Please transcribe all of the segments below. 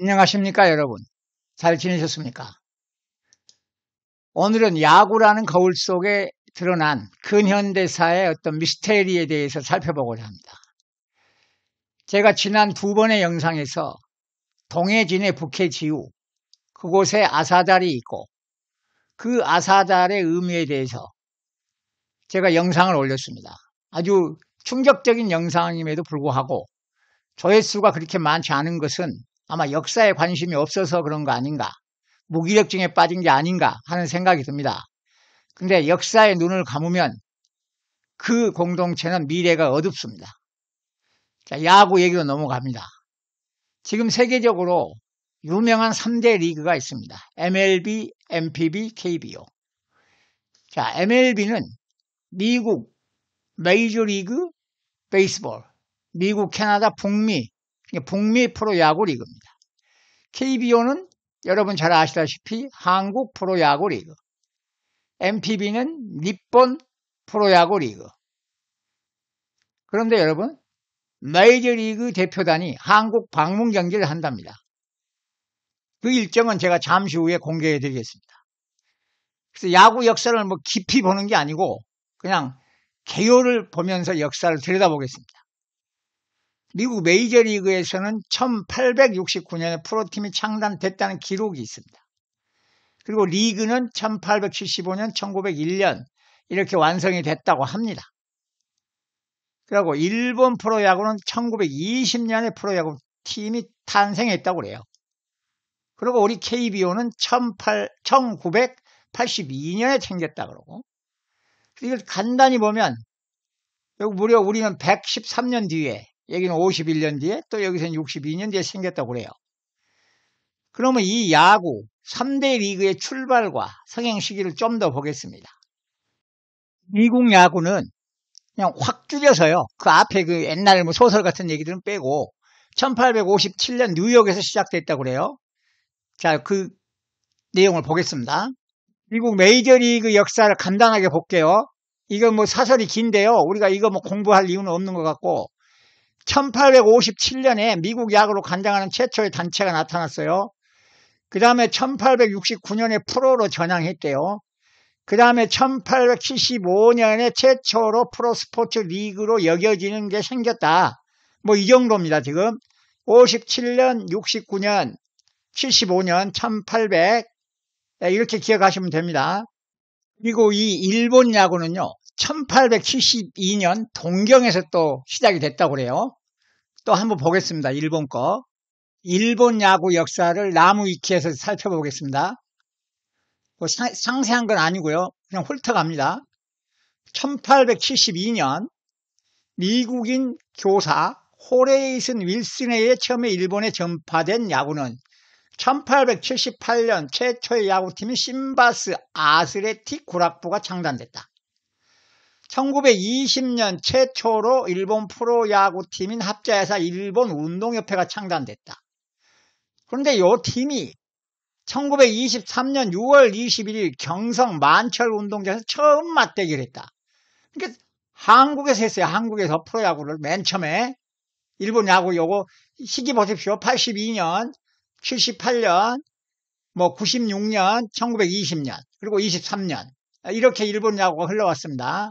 안녕하십니까 여러분 잘 지내셨습니까 오늘은 야구라는 거울 속에 드러난 근현대사의 어떤 미스테리에 대해서 살펴보고자 합니다 제가 지난 두 번의 영상에서 동해진의 북해지우 그곳에 아사달이 있고 그 아사달의 의미에 대해서 제가 영상을 올렸습니다 아주 충격적인 영상임에도 불구하고 조회수가 그렇게 많지 않은 것은 아마 역사에 관심이 없어서 그런 거 아닌가 무기력증에 빠진 게 아닌가 하는 생각이 듭니다. 근데 역사에 눈을 감으면 그 공동체는 미래가 어둡습니다. 자, 야구 얘기로 넘어갑니다. 지금 세계적으로 유명한 3대 리그가 있습니다. MLB, MPB, KBO. 자, MLB는 미국 메이저리그 베이스볼, 미국, 캐나다, 북미 북미 프로야구 리그입니다. KBO는 여러분 잘 아시다시피 한국 프로야구 리그, MPB는 니본 프로야구 리그. 그런데 여러분, 메이저리그 대표단이 한국 방문 경기를 한답니다. 그 일정은 제가 잠시 후에 공개해 드리겠습니다. 그래서 야구 역사를 뭐 깊이 보는 게 아니고 그냥 개요를 보면서 역사를 들여다보겠습니다. 미국 메이저리그에서는 1869년에 프로팀이 창단됐다는 기록이 있습니다. 그리고 리그는 1875년, 1901년 이렇게 완성이 됐다고 합니다. 그리고 일본 프로야구는 1920년에 프로야구 팀이 탄생했다고 그래요. 그리고 우리 KBO는 1 9 8 2년에 생겼다 그러고. 이걸 간단히 보면 무려 우리는 113년 뒤에 여기는 51년 뒤에 또 여기서는 62년 뒤에 생겼다고 그래요. 그러면 이 야구 3대 리그의 출발과 성행 시기를 좀 더 보겠습니다. 미국 야구는 그냥 확 줄여서요. 그 앞에 그 옛날 뭐 소설 같은 얘기들은 빼고 1857년 뉴욕에서 시작됐다고 그래요. 자, 그 내용을 보겠습니다. 미국 메이저리그 역사를 간단하게 볼게요. 이건 뭐 사설이 긴데요. 우리가 이거 뭐 공부할 이유는 없는 것 같고 1857년에 미국 약으로 관장하는 최초의 단체가 나타났어요. 그 다음에 1869년에 프로로 전향했대요. 그 다음에 1875년에 최초로 프로스포츠 리그로 여겨지는 게 생겼다. 뭐 이 정도입니다, 지금. 57년, 69년, 75년, 1800. 이렇게 기억하시면 됩니다. 그리고 이 일본 야구는요, 1872년 동경에서 또 시작이 됐다고 그래요. 또 한번 보겠습니다. 일본 거. 일본 야구 역사를 나무위키에서 살펴보겠습니다. 뭐 사, 상세한 건 아니고요. 그냥 훑어갑니다. 1872년 미국인 교사 호레이슨 윌슨에 의해 처음에 일본에 전파된 야구는 1878년 최초의 야구팀인 심바스 아스레틱 구락부가 창단됐다. 1920년 최초로 일본 프로야구팀인 합자회사 일본 운동협회가 창단됐다. 그런데 이 팀이 1923년 6월 21일 경성 만철 운동장에서 처음 맞대기를 했다. 그러니까 한국에서 했어요. 한국에서 프로야구를 맨 처음에 일본 야구 요거 시기 보십시오. 82년, 78년, 뭐 96년, 1920년, 그리고 23년 이렇게 일본 야구가 흘러왔습니다.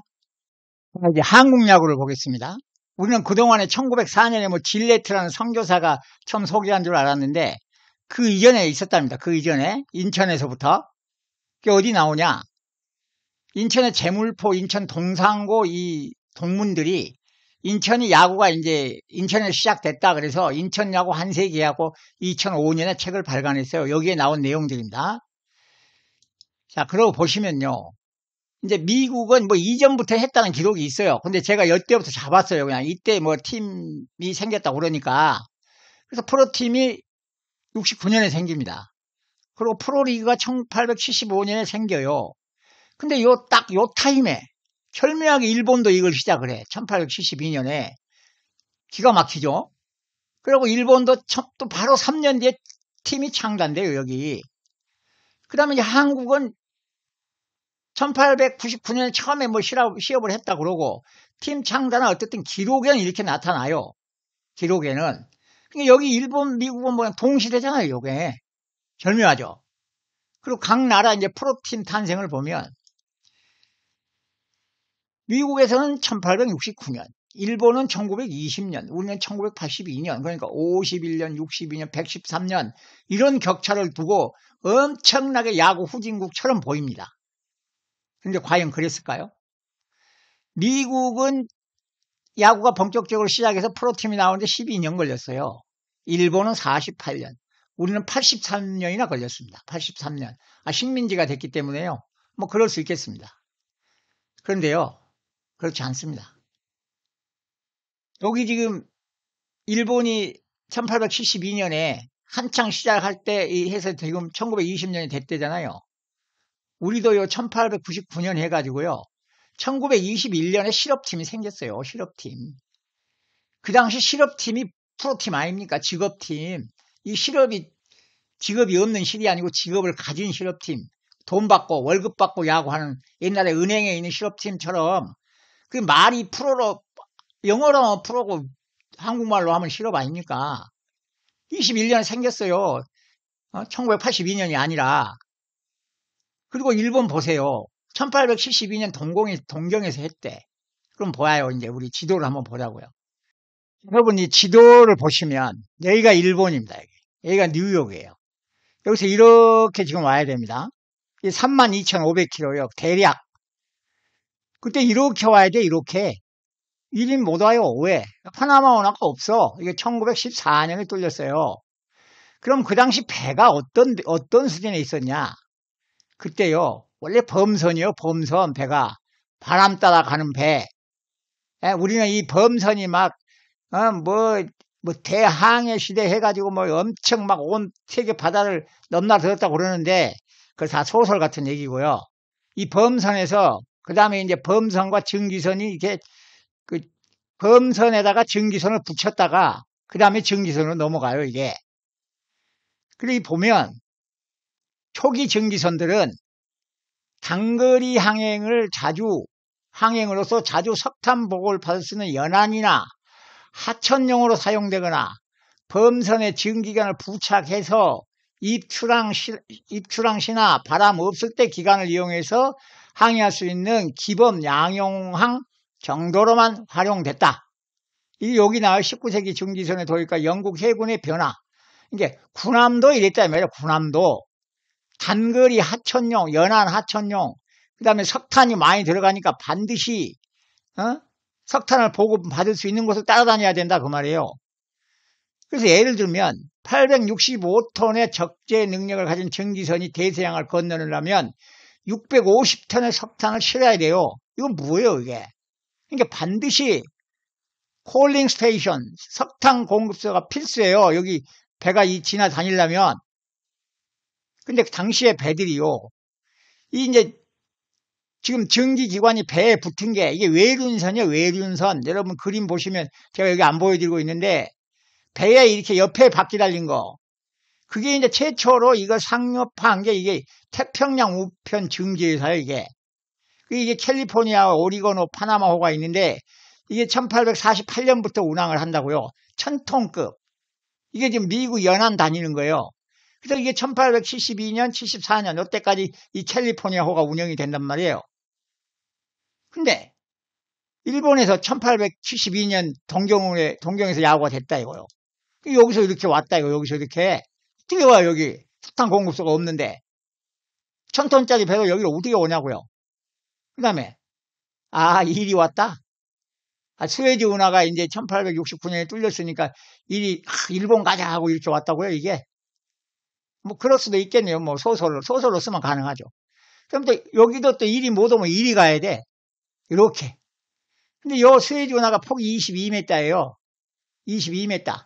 이제 한국 야구를 보겠습니다. 우리는 그동안에 1904년에 뭐 질레트라는 선교사가 처음 소개한 줄 알았는데 그 이전에 있었답니다. 그 이전에 인천에서부터 그게 어디 나오냐? 인천의 제물포, 인천 동상고 이 동문들이 인천이 야구가 이제 인천에 시작됐다 그래서 인천 야구 한세기하고 2005년에 책을 발간했어요. 여기에 나온 내용들입니다. 자, 그러고 보시면요. 이제 미국은 뭐 이전부터 했다는 기록이 있어요. 근데 제가 열대부터 잡았어요. 그냥 이때 뭐 팀이 생겼다고 그러니까. 그래서 프로팀이 69년에 생깁니다. 그리고 프로리그가 1875년에 생겨요. 근데 요 딱요 요 타임에 철묘하게 일본도 이걸 시작을 해. 1872년에. 기가 막히죠? 그리고 일본도 또 바로 3년 뒤에 팀이 창단돼요, 여기. 그 다음에 이제 한국은 1899년에 처음에 뭐 시합, 업을 했다 그러고 팀 창단은 어쨌든 기록에는 이렇게 나타나요. 기록에는. 그러니까 여기 일본, 미국은 뭐 동시대잖아요, 요게. 절묘하죠. 그리고 각 나라 이제 프로팀 탄생을 보면 미국에서는 1869년, 일본은 1920년, 우리는 1982년, 그러니까 51년, 62년, 113년 이런 격차를 두고 엄청나게 야구 후진국처럼 보입니다. 근데 과연 그랬을까요? 미국은 야구가 본격적으로 시작해서 프로팀이 나오는데 12년 걸렸어요. 일본은 48년. 우리는 83년이나 걸렸습니다. 83년. 아, 식민지가 됐기 때문에요. 뭐 그럴 수 있겠습니다. 그런데요. 그렇지 않습니다. 여기 지금 일본이 1872년에 한창 시작할 때 해서 지금 1920년이 됐대잖아요. 우리도 요 1899년 해가지고요. 1921년에 실업팀이 생겼어요. 실업팀. 그 당시 실업팀이 프로팀 아닙니까? 직업팀. 이 실업이 직업이 없는 실이 아니고 직업을 가진 실업팀. 돈 받고 월급 받고 야구하는 옛날에 은행에 있는 실업팀처럼 그 말이 프로로 영어로 프로고 한국말로 하면 실업 아닙니까? 21년에 생겼어요. 어? 1982년이 아니라 그리고 일본 보세요. 1872년 동공이, 동경에서 했대. 그럼 보아요. 이제 우리 지도를 한번 보자고요. 여러분 이 지도를 보시면 여기가 일본입니다. 여기. 여기가 뉴욕이에요. 여기서 이렇게 지금 와야 됩니다. 32,500km요. 대략. 그때 이렇게 와야 돼. 이렇게. 1인 못 와요. 왜? 파나마 원화가 없어. 이게 1914년에 뚫렸어요. 그럼 그 당시 배가 어떤, 어떤 수준에 있었냐? 그때요. 원래 범선이요. 범선 배가 바람 따라 가는 배. 에, 예, 우리는 이 범선이 막, 어, 뭐, 뭐, 대항해 시대 해가지고 뭐 엄청 막 온 세계 바다를 넘나들었다고 그러는데, 그다 소설 같은 얘기고요. 이 범선에서, 그 다음에 이제 범선과 증기선이 이렇게, 그, 범선에다가 증기선을 붙였다가, 그 다음에 증기선으로 넘어가요, 이게. 그리고 보면, 초기 증기선들은 당거리 항행을 자주 항행으로서 자주 석탄보고를 받을 수 있는 연안이나 하천용으로 사용되거나 범선에 증기관을 부착해서 입출항, 입출항시나 바람 없을 때 기관을 이용해서 항해할 수 있는 기범 양용항 정도로만 활용됐다. 이 여기 나와 19세기 증기선의 도입과 영국 해군의 변화. 이게 군함도 이랬다 말이야. 군함도 단거리 하천용, 연안 하천용, 그 다음에 석탄이 많이 들어가니까 반드시 어? 석탄을 보급받을 수 있는 곳을 따라다녀야 된다 그 말이에요. 그래서 예를 들면 865톤의 적재 능력을 가진 증기선이 대서양을 건너려면 650톤의 석탄을 실어야 돼요. 이건 뭐예요 이게? 그러니까 반드시 콜링 스테이션, 석탄 공급소가 필수예요. 여기 배가 이 지나다니려면 근데 그 당시에 배들이요. 이 이제 지금 전기기관이 배에 붙은 게 이게 외륜선이요, 외륜선. 여러분 그림 보시면 제가 여기 안 보여드리고 있는데 배에 이렇게 옆에 바퀴 달린 거. 그게 이제 최초로 이거 상업화한 게 이게 태평양 우편 증기회사예요, 이게. 이게 캘리포니아, 오리건호, 파나마호가 있는데 이게 1848년부터 운항을 한다고요. 천톤급. 이게 지금 미국 연안 다니는 거예요. 그래서 이게 1872년, 74년 이때까지 이 캘리포니아호가 운영이 된단 말이에요. 근데 일본에서 1872년 동경에 동경에서 야구가 됐다 이거요. 여기서 이렇게 왔다 이거 여기서 이렇게 어떻게 와 여기 석탄 공급소가 없는데 천 톤짜리 배가 여기로 어떻게 오냐고요. 그다음에 아 일이 왔다. 아, 스웨지 운하가 이제 1869년에 뚫렸으니까 일이 아, 일본 가자 하고 이렇게 왔다고요 이게. 뭐 그럴 수도 있겠네요. 뭐 소설로 소설로 쓰면 가능하죠. 그런데 여기도 또 일이 못 오면 일이 가야 돼. 이렇게. 근데 요 스웨즈 운하가 폭이 22m예요. 22m.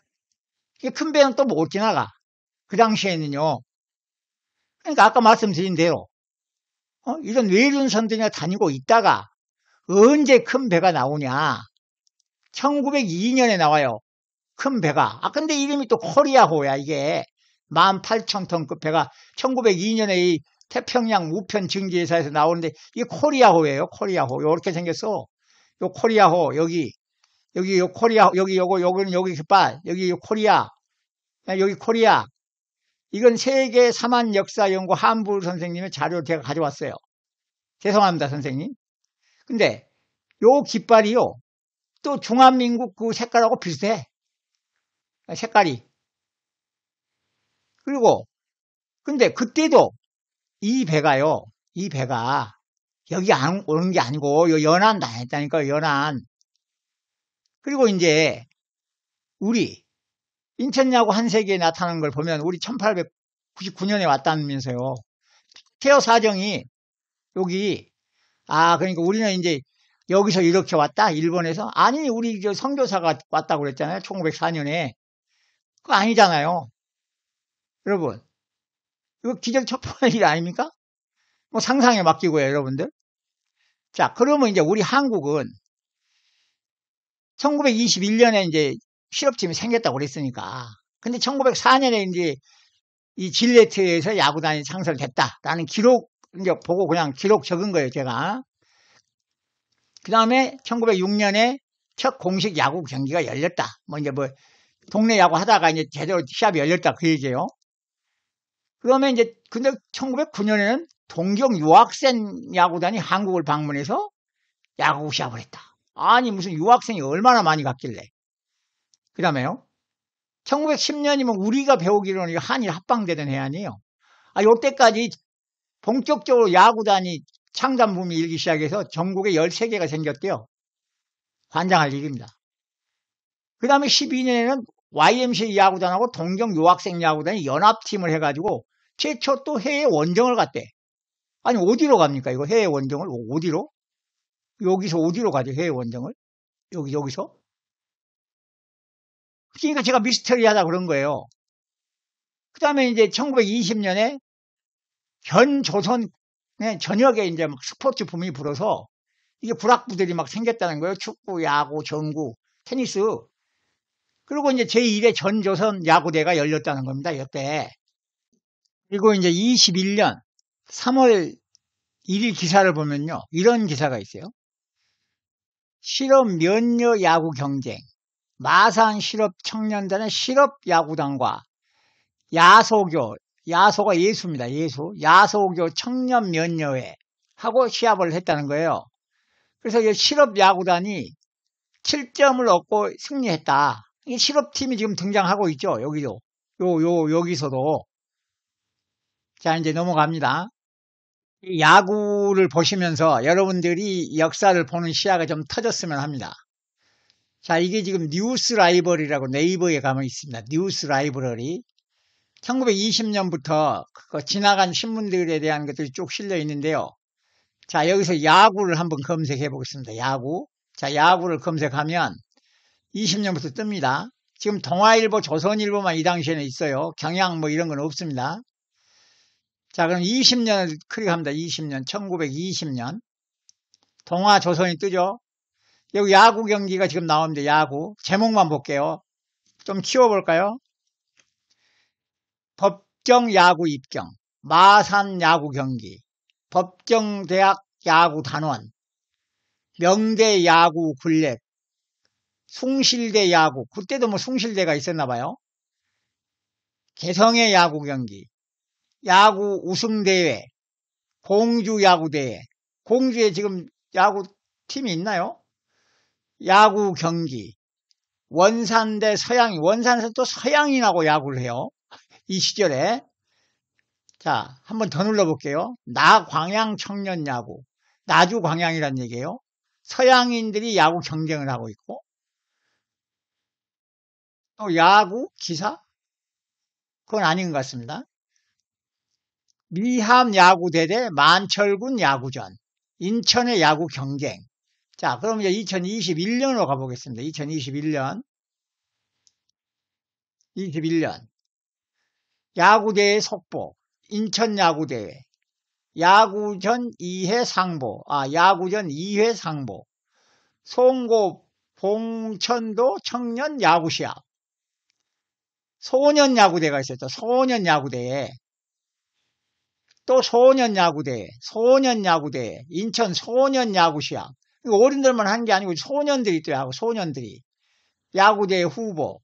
큰 배는 또 못 지나가. 그 당시에는요. 그러니까 아까 말씀드린 대로 어? 이런 외륜선들이 다니고 있다가 언제 큰 배가 나오냐. 1902년에 나와요. 큰 배가. 아 근데 이름이 또 코리아호야 이게. 18,000톤급 배가 1902년에 이 태평양 우편 증기회사에서 나오는데 이 코리아호예요. 코리아호. 요렇게 생겼어. 요 코리아호 여기 여기 요 코리아 여기 요거 요거는 여기 깃발 그 여기 요 코리아 아, 여기 코리아 이건 세계 사만 역사 연구 한불 선생님의 자료를 제가 가져왔어요. 죄송합니다 선생님. 근데 요 깃발이요 또 중한민국 그 색깔하고 비슷해 색깔이 그리고 근데 그때도 이 배가요. 이 배가 여기 안 오는 게 아니고 요 연안 다녔다니까 연안. 그리고 이제 우리 인천야구 한세계에 나타난 걸 보면 우리 1899년에 왔다면서요. 태어 사정이 여기 아 그러니까 우리는 이제 여기서 이렇게 왔다 일본에서 아니 우리 저 선교사가 왔다고 그랬잖아요 1904년에 그거 아니잖아요 여러분, 이거 기적첩보한 일 아닙니까? 뭐 상상에 맡기고요, 여러분들. 자, 그러면 이제 우리 한국은 1921년에 이제 실업팀이 생겼다고 그랬으니까. 근데 1904년에 이제 이 질레트에서 야구단이 창설됐다라는 기록, 이제 보고 그냥 기록 적은 거예요, 제가. 그 다음에 1906년에 첫 공식 야구 경기가 열렸다. 뭐 이제 뭐 동네 야구 하다가 이제 제대로 시합이 열렸다. 그 얘기예요. 그러면 이제 근데 1909년에는 동경 유학생 야구단이 한국을 방문해서 야구 시합을 했다. 아니 무슨 유학생이 얼마나 많이 갔길래. 그다음에요. 1910년이면 우리가 배우기로는 한일 합방되던 해 아니에요. 아 요때까지 본격적으로 야구단이 창단붐이 일기 시작해서 전국에 13개가 생겼대요. 환장할 일입니다. 그 다음에 12년에는 YMC 야구단하고 동경 유학생 야구단이 연합팀을 해가지고 최초 또 해외 원정을 갔대. 아니 어디로 갑니까 이거 해외 원정을 어, 어디로? 여기서 어디로 가죠 해외 원정을? 여기 여기서? 그러니까 제가 미스터리하다 그런 거예요. 그 다음에 이제 1920년에 현 조선의 전역에 이제 막 스포츠 붐이 불어서 이게 불학부들이 막 생겼다는 거예요. 축구, 야구, 전구, 테니스 그리고 이제 제1회 전조선 야구대가 열렸다는 겁니다. 이때. 그리고 이제 21년 3월 1일 기사를 보면요. 이런 기사가 있어요. 실업 면녀 야구 경쟁. 마산 실업 청년단의 실업 야구단과 야소교, 야소가 예수입니다. 예수. 야소교 청년 면녀회 하고 시합을 했다는 거예요. 그래서 실업 야구단이 7점을 얻고 승리했다. 이 실업팀이 지금 등장하고 있죠. 여기도 요, 요, 여기서도. 자, 이제 넘어갑니다. 야구를 보시면서 여러분들이 역사를 보는 시야가 좀 터졌으면 합니다. 자, 이게 지금 뉴스 라이벌이라고 네이버에 가면 있습니다. 뉴스 라이브러리. 1920년부터 그 지나간 신문들에 대한 것들이 쭉 실려 있는데요. 자, 여기서 야구를 한번 검색해 보겠습니다. 야구. 자, 야구를 검색하면 20년부터 뜹니다. 지금 동아일보, 조선일보만 이 당시에는 있어요. 경향 뭐 이런 건 없습니다. 자, 그럼 20년을 클릭합니다. 20년, 1920년. 동아, 조선이 뜨죠? 여기 야구 경기가 지금 나옵니다. 야구. 제목만 볼게요. 좀 키워볼까요? 법정 야구 입경. 마산 야구 경기. 법정대학 야구 단원. 명대 야구 군랩. 숭실대 야구 그때도 뭐 숭실대가 있었나 봐요. 개성의 야구 경기, 야구 우승 대회, 공주 야구 대회. 공주에 지금 야구 팀이 있나요? 야구 경기. 원산 대 서양이 원산에서 또 서양인하고 야구를 해요. 이 시절에 자, 한번 더 눌러볼게요. 나광양 청년 야구. 나주 광양이란 얘기예요. 서양인들이 야구 경쟁을 하고 있고 또 야구, 기사? 그건 아닌 것 같습니다. 미함 야구대 대 만철군 야구전, 인천의 야구 경쟁. 자, 그럼 이제 2021년으로 가보겠습니다. 2021년. 21년. 야구대회 속보, 인천야구대회, 야구전 2회 상보, 아, 야구전 2회 상보, 송고 봉천도 청년 야구시합, 소년 야구대가 있었죠. 소년 야구대에 또 소년 야구대, 소년 야구대, 인천 소년 야구시합. 어른들만 한 게 아니고 소년들이 또 하고 소년들이 야구대 후보,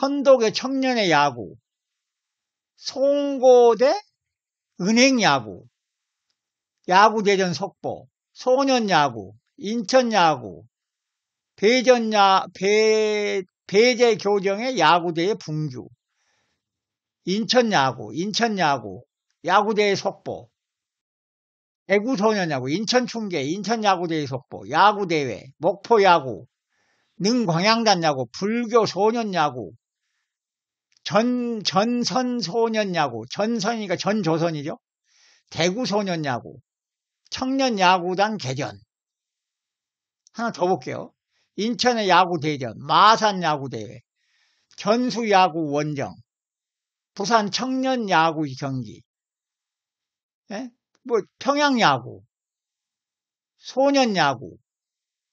헌덕의 청년의 야구, 송고대 은행 야구, 야구 대전 속보, 소년 야구, 인천 야구, 배전 야, 배, 배제 교정의 야구대의 붕주 인천 야구, 인천 야구, 야구대의 속보, 대구 소년 야구, 인천 충계, 인천 야구대의 속보, 야구 대회, 목포 야구, 능광양단 야구, 불교 소년 야구, 전 전선 소년 야구, 전선이니까 전조선이죠. 대구 소년 야구, 청년 야구단 개전. 하나 더 볼게요. 인천의 야구대전, 마산야구대회, 전수야구 원정, 부산 청년야구 경기, 예? 뭐 평양야구, 소년야구,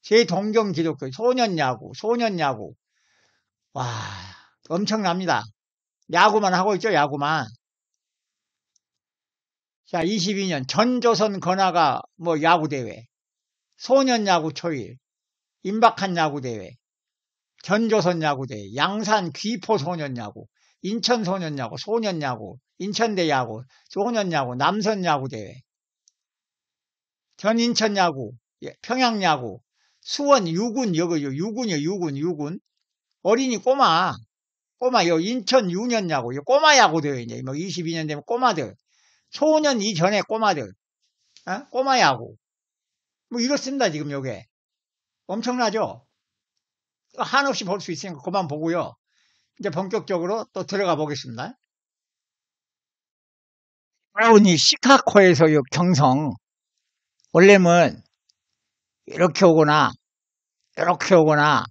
제 동경 기독교 소년야구, 소년야구. 와, 엄청납니다. 야구만 하고 있죠, 야구만. 자, 22년 전조선 건화가 뭐 야구대회, 소년야구 초일, 임박한 야구대회, 전조선 야구대회, 양산 귀포 소년 야구, 인천 소년 야구, 소년 야구, 인천대 야구, 소년 야구, 남선 야구대회, 전 인천 야구, 예, 평양 야구, 수원 유군, 여기 유군이요, 유군, 유군. 어린이 꼬마, 꼬마, 요 인천 유년 야구, 요 꼬마 야구 대회, 이제 뭐 22년 되면 꼬마들. 소년 이전에 꼬마들. 어? 꼬마 야구. 뭐 이렇습니다, 지금 요게. 엄청나죠? 한없이 볼 수 있으니까 그만 보고요. 이제 본격적으로 또 들어가 보겠습니다. 브라운이 시카코에서의 경성 원래는 이렇게 오거나 이렇게 오거나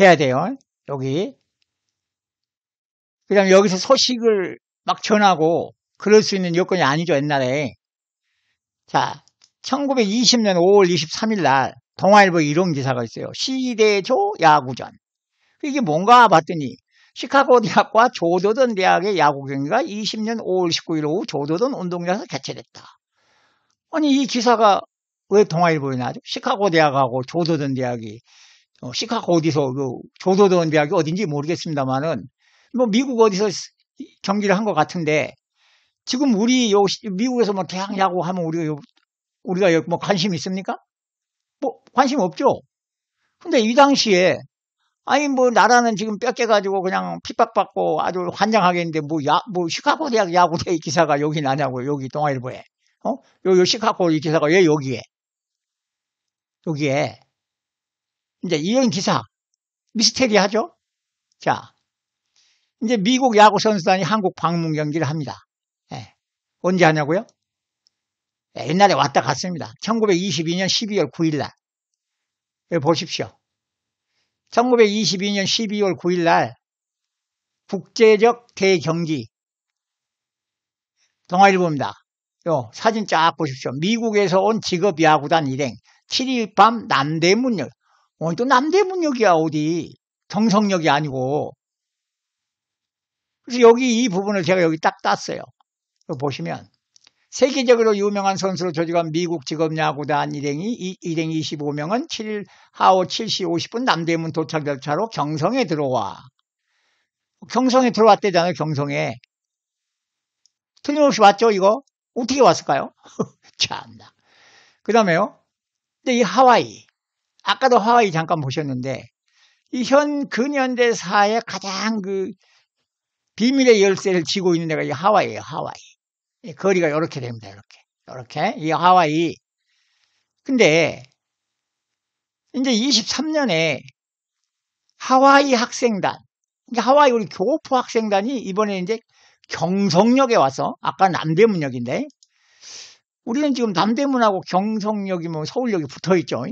해야 돼요. 여기 그냥 여기서 소식을 막 전하고 그럴 수 있는 여건이 아니죠 옛날에 자 1920년 5월 23일 날 동아일보 이런 기사가 있어요. 시대조 야구전. 이게 뭔가 봤더니 시카고 대학과 조도던 대학의 야구 경기가 20년 5월 19일 오후 조도던 운동장에서 개최됐다. 아니 이 기사가 왜 동아일보에 나죠? 시카고 대학하고 조도던 대학이 어, 시카고 어디서 그 조도던 대학이 어딘지 모르겠습니다만은 뭐 미국 어디서 경기를 한 것 같은데 지금 우리 요 미국에서 뭐 대학 야구 하면 우리가 우리가 뭐 관심 있습니까? 뭐 관심 없죠. 근데 이 당시에 아니 뭐 나라는 지금 뺏겨 가지고 그냥 핍박받고 아주 환장하겠는데 뭐야뭐 뭐, 시카고 대학 야구대 기사가 여기 나냐고 여기 동아일보에 어? 요, 요 시카고 이 기사가 왜 여기에 여기에 이제 이런 기사 미스테리하죠. 자 이제 미국 야구 선수단이 한국 방문 경기를 합니다. 예. 언제 하냐고요? 예, 옛날에 왔다 갔습니다. 1922년 12월 9일 날. 보십시오. 1922년 12월 9일 날 국제적 대경기 동아일보입니다. 요 사진 쫙 보십시오. 미국에서 온 직업 야구단 일행 7일 밤 남대문역. 오늘 어, 또 남대문역이야 어디 정성역이 아니고. 그래서 여기 이 부분을 제가 여기 딱 땄어요. 보시면 세계적으로 유명한 선수로 조직한 미국 직업야구단 일행이 이, 일행 25명은 7, 하오 7시 50분 남대문 도착 열차로 경성에 들어와. 경성에 들어왔대잖아요, 경성에. 틀림없이 왔죠, 이거? 어떻게 왔을까요? 참나. 그 다음에요. 근데 이 하와이. 아까도 하와이 잠깐 보셨는데, 이 현 근현대사의 가장 그 비밀의 열쇠를 쥐고 있는 데가 이하와이에요 하와이. 예, 거리가 이렇게 됩니다. 이렇게. 이렇게. 이 하와이. 근데 이제 23년에 하와이 학생단, 하와이 우리 교포 학생단이 이번에 이제 경성역에 와서 아까 남대문역인데 우리는 지금 남대문하고 경성역이 뭐 서울역이 붙어 있죠.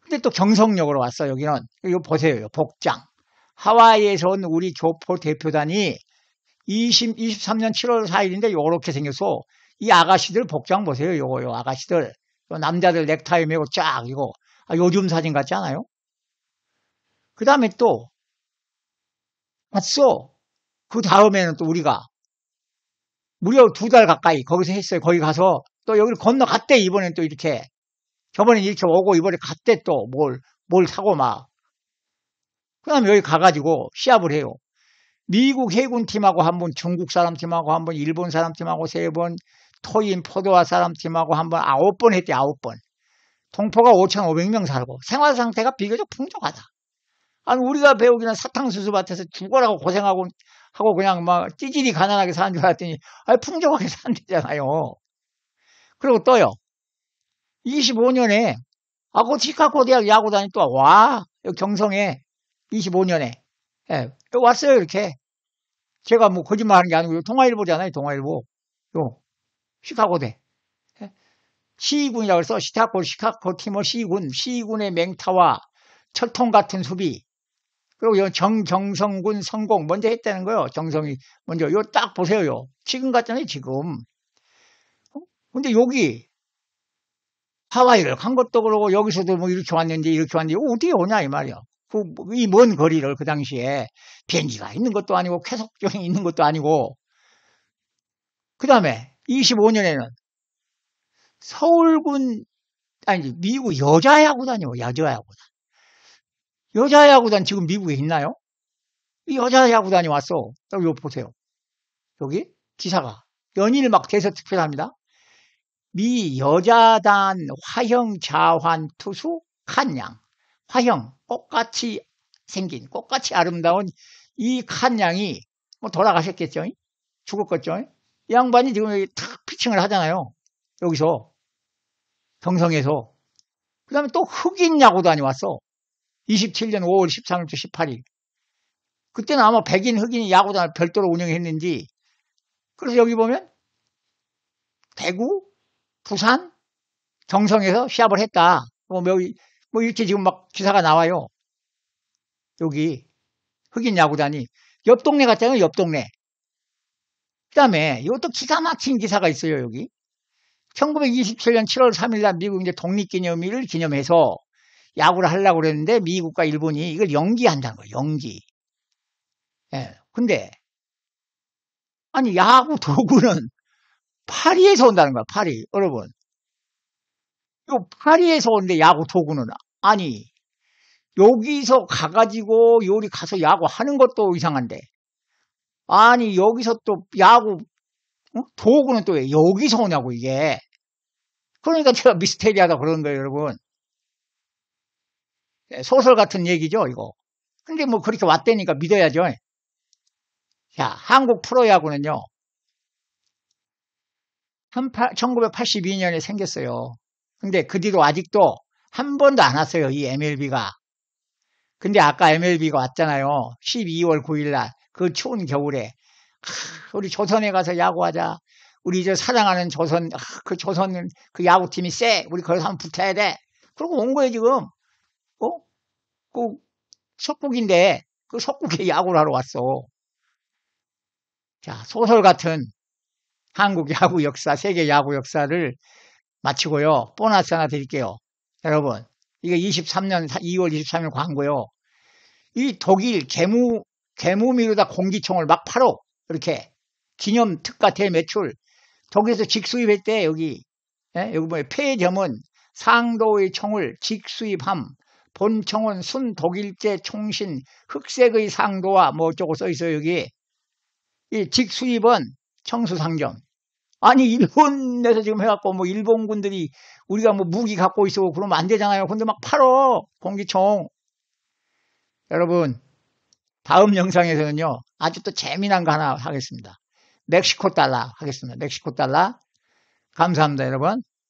근데 또 경성역으로 왔어 여기는 이거 보세요 복장 하와이에서 온 우리 교포 대표단이 20, 23년 7월 4일인데 요렇게 생겼어. 이 아가씨들 복장 보세요. 요거 요 아가씨들. 요 남자들 넥타이 메고 쫙 이거. 아, 요즘 사진 같지 않아요? 그 다음에 또 맞소. 그 다음에는 또 우리가 무려 두 달 가까이 거기서 했어요. 거기 가서 또 여기를 건너갔대 이번엔 또 이렇게 저번에 이렇게 오고 이번에 갔대 또 뭘뭘 뭘 사고 막 그다음에 여기 가가지고 시합을 해요. 미국 해군 팀하고 한 번, 중국 사람 팀하고 한 번, 일본 사람 팀하고 세 번, 토인 포도와 사람 팀하고 한 번, 아홉 번 했대, 아홉 번. 동포가 5,500명 살고 생활 상태가 비교적 풍족하다. 아니 우리가 배우기는 사탕수수밭에서 죽어라고 고생하고 하고 그냥 막 찌질이 가난하게 사는 줄 알았더니 아 풍족하게 산대잖아요. 그리고 또요. 25년에 아고 시카고 대학 야구단이 또 와 경성에 25년에 예, 왔어요 이렇게 제가 뭐 거짓말하는 게 아니고 요 동아일보잖아요. 동아일보. 요 시카고대. 예? 시군이라고 해서 시카고 시카고 팀을 시군 시군의 맹타와 철통 같은 수비 그리고 정경성군 성공 먼저 했다는 거예요. 정성이 먼저 요 딱 보세요. 요. 지금 같잖아요. 지금. 어? 근데 여기 하와이를 간 것도 그러고 여기서도 뭐 이렇게 왔는지 이렇게 왔는지 어떻게 오냐 이 말이야. 이먼 거리를 그 당시에 비행기가 있는 것도 아니고 쾌속정이 있는 것도 아니고 그 다음에 25년에는 서울군 아니 미국 여자야구단이요 여자야구단 여자야구단 지금 미국에 있나요? 여자야구단이 왔어 여기 보세요 여기 기사가 연일 막 대서 특별합니다 미 여자단 화형 자환 투수 한양 화형, 꽃같이 생긴, 꽃같이 아름다운 이칸 양이 뭐 돌아가셨겠죠? 죽었겠죠? 양반이 지금 여기 탁 피칭을 하잖아요. 여기서. 경성에서. 그 다음에 또 흑인 야구단이 왔어. 27년 5월 13일부터 18일. 그때는 아마 백인 흑인 야구단을 별도로 운영했는지. 그래서 여기 보면 대구, 부산, 경성에서 시합을 했다. 뭐 여기 뭐 이렇게 지금 막 기사가 나와요. 여기 흑인 야구단이 옆 동네 갔잖아요. 옆 동네. 그다음에 이것도 기가 막힌 기사가 있어요. 여기 1927년 7월 3일날 미국 이제 독립기념일을 기념해서 야구를 하려고 그랬는데 미국과 일본이 이걸 연기한다는 거예요. 연기. 예. 근데 아니 야구 도구는 파리에서 온다는 거야. 파리 여러분 요 파리에서 오는데 야구 도구는 아니 여기서 가가지고 요리 가서 야구 하는 것도 이상한데 아니 여기서 또 야구 어? 도구는 또 왜 여기서 오냐고 이게 그러니까 제가 미스테리하다 그런 거예요 여러분 예, 소설 같은 얘기죠 이거 근데 뭐 그렇게 왔다니까 믿어야죠 자 한국 프로야구는요 1982년에 생겼어요 근데 그 뒤로 아직도 한 번도 안 왔어요. 이 MLB가. 근데 아까 MLB가 왔잖아요. 12월 9일 날. 그 추운 겨울에. 아, 우리 조선에 가서 야구하자. 우리 이제 사랑하는 조선, 아, 그 조선, 그 야구팀이 쎄. 우리 거기서 한번 붙어야 돼. 그러고 온 거예요, 지금. 어? 그, 석국인데, 그 석국에 야구를 하러 왔어. 자, 소설 같은 한국 야구 역사, 세계 야구 역사를 마치고요. 보너스 하나 드릴게요. 여러분, 이거 23년, 2월 23일 광고요. 이 독일 개무, 개무미로다 공기총을 막 팔어. 이렇게. 기념 특가 대매출. 독일에서 직수입했대, 여기. 예? 여기 뭐야. 폐점은 상도의 총을 직수입함. 본청은 순 독일제 총신 흑색의 상도와 뭐 어쩌고 써 있어요, 여기. 이 직수입은 청수상점. 아니 일본에서 지금 해갖고 뭐 일본군들이 우리가 뭐 무기 갖고 있어 그러면 안 되잖아요. 근데 막 팔어 공기총. 여러분 다음 영상에서는요 아주 또 재미난 거 하나 하겠습니다. 멕시코 달러 하겠습니다. 멕시코 달러 감사합니다 여러분.